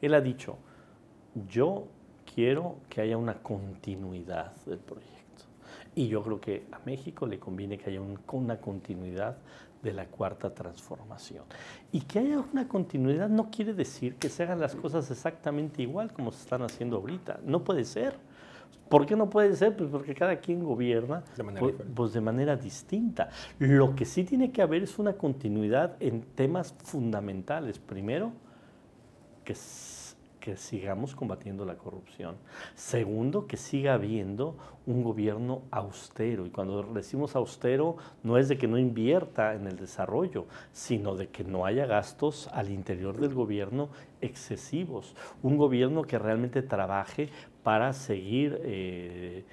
Él ha dicho, yo quiero que haya una continuidad del proyecto. Y yo creo que a México le conviene que haya una continuidad de la cuarta transformación. Y que haya una continuidad no quiere decir que se hagan las cosas exactamente igual como se están haciendo ahorita. No puede ser. ¿Por qué no puede ser? Pues porque cada quien gobierna de manera pues, pues, distinta. Lo que sí tiene que haber es una continuidad en temas fundamentales. Primero, que, sigamos combatiendo la corrupción. Segundo, que siga habiendo un gobierno austero. Y cuando decimos austero, no es de que no invierta en el desarrollo, sino de que no haya gastos al interior del gobierno excesivos. Un gobierno que realmente trabaje para seguir eh,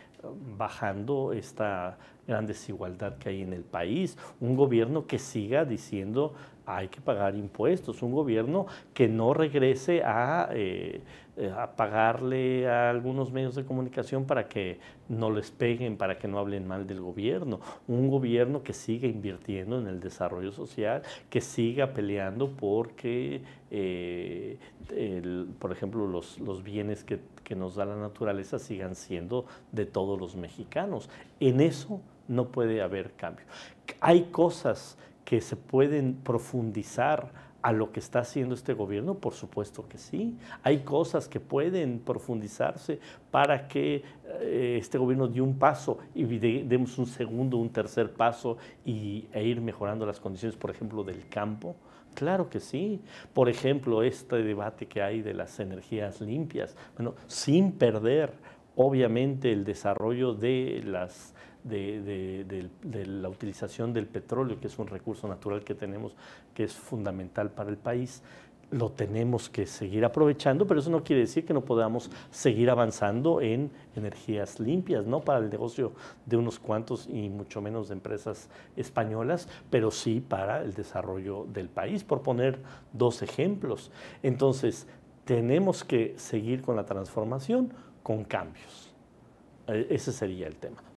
bajando esta gran desigualdad que hay en el país, un gobierno que siga diciendo hay que pagar impuestos, un gobierno que no regrese eh, a, pagarle a algunos medios de comunicación para que no les peguen, para que no hablen mal del gobierno, un gobierno que siga invirtiendo en el desarrollo social, que siga peleando porque, eh, por ejemplo, los, los bienes que, que nos da la naturaleza sigan siendo de todo los mexicanos. En eso no puede haber cambio. Hay cosas que se pueden profundizar a lo que está haciendo este gobierno, por supuesto que sí. Hay cosas que pueden profundizarse para que eh, este gobierno dé un paso y demos un segundo, un tercer paso y, e ir mejorando las condiciones, por ejemplo, del campo. Claro que sí. Por ejemplo, este debate que hay de las energías limpias, bueno, sin perder obviamente el desarrollo de las de, la utilización del petróleo, que es un recurso natural que tenemos, que es fundamental para el país. Lo tenemos que seguir aprovechando, pero eso no quiere decir que no podamos seguir avanzando en energías limpias, no para el negocio de unos cuantos y mucho menos de empresas españolas, pero sí para el desarrollo del país, por poner dos ejemplos. Entonces, tenemos que seguir con la transformación con cambios. E, ese sería el tema.